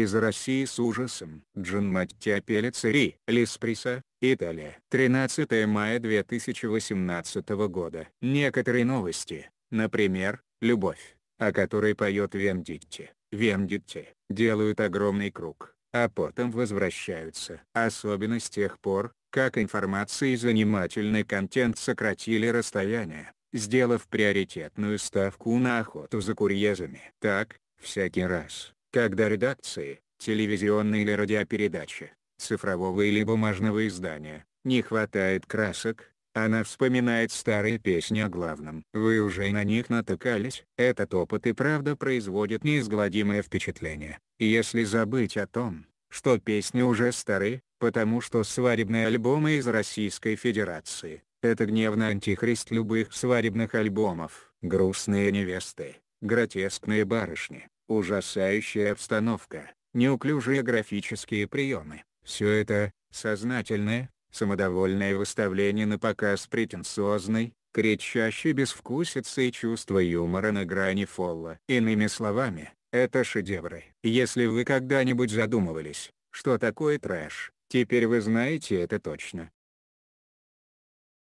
из России с ужасом. Джин Маттиа Пелицери, Лисприса, Италия. 13 мая 2018 года. Некоторые новости, например, «Любовь», о которой поет Вендитти, Вендитти, делают огромный круг, а потом возвращаются. Особенно с тех пор, как информация и занимательный контент сократили расстояние, сделав приоритетную ставку на охоту за курьезами. Так, всякий раз, когда редакции, телевизионной или радиопередачи, цифрового или бумажного издания, не хватает красок, она вспоминает старые песни о главном. Вы уже на них натыкались. Этот опыт и правда производит неизгладимое впечатление. Если забыть о том, что песни уже стары, потому что свадебные альбомы из Российской Федерации — это гневный антихрист любых свадебных альбомов. Грустные невесты, гротескные барышни, Ужасающая обстановка, неуклюжие графические приемы, все это, сознательное, самодовольное выставление на показ претенциозной, кричащей безвкусицы и чувство юмора на грани фолла. Иными словами, это шедевры. Если вы когда-нибудь задумывались, что такое трэш, теперь вы знаете это точно.